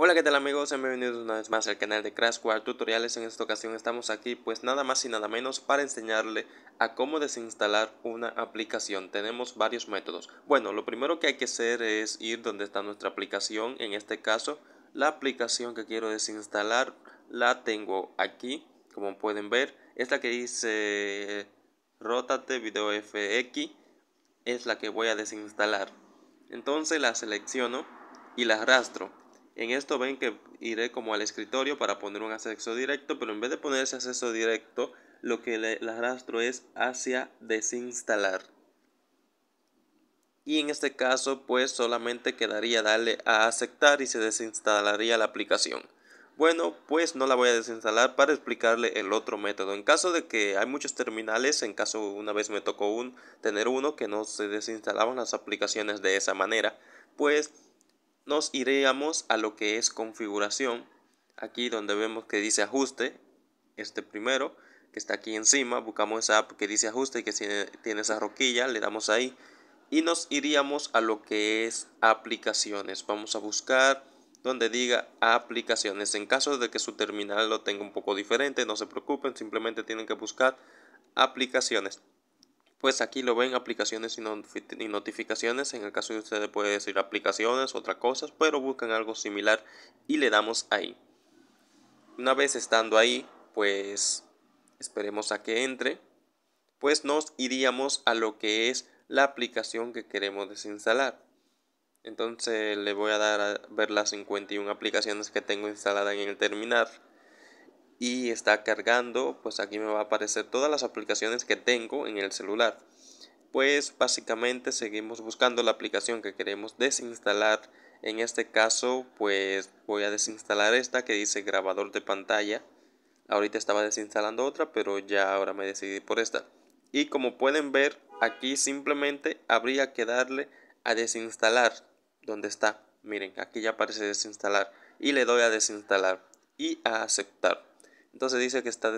Hola qué tal amigos, bienvenidos una vez más al canal de Crash Crashware Tutoriales, en esta ocasión estamos aquí pues nada más y nada menos para enseñarle a cómo desinstalar una aplicación, tenemos varios métodos, bueno lo primero que hay que hacer es ir donde está nuestra aplicación, en este caso la aplicación que quiero desinstalar la tengo aquí, como pueden ver, es la que dice Rotate Video FX, es la que voy a desinstalar, entonces la selecciono y la arrastro en esto ven que iré como al escritorio para poner un acceso directo, pero en vez de poner ese acceso directo, lo que le, arrastro es hacia desinstalar. Y en este caso, pues solamente quedaría darle a aceptar y se desinstalaría la aplicación. Bueno, pues no la voy a desinstalar para explicarle el otro método. En caso de que hay muchos terminales, en caso una vez me tocó un, tener uno que no se desinstalaban las aplicaciones de esa manera, pues nos iríamos a lo que es configuración, aquí donde vemos que dice ajuste, este primero, que está aquí encima, buscamos esa app que dice ajuste y que tiene, esa roquilla, le damos ahí y nos iríamos a lo que es aplicaciones. Vamos a buscar donde diga aplicaciones. En caso de que su terminal lo tenga un poco diferente, no se preocupen, simplemente tienen que buscar aplicaciones pues aquí lo ven aplicaciones y notificaciones. En el caso de ustedes puede decir aplicaciones, otras cosas, pero buscan algo similar y le damos ahí. Una vez estando ahí, pues esperemos a que entre, pues nos iríamos a lo que es la aplicación que queremos desinstalar. Entonces le voy a dar a ver las 51 aplicaciones que tengo instaladas en el terminal y está cargando, pues aquí me va a aparecer todas las aplicaciones que tengo en el celular. Pues básicamente seguimos buscando la aplicación que queremos desinstalar. En este caso, pues voy a desinstalar esta que dice grabador de pantalla. Ahorita estaba desinstalando otra, pero ya ahora me decidí por esta. Y como pueden ver, aquí simplemente habría que darle a desinstalar donde está. Miren, aquí ya aparece desinstalar. Y le doy a desinstalar y a aceptar. Entonces dice que está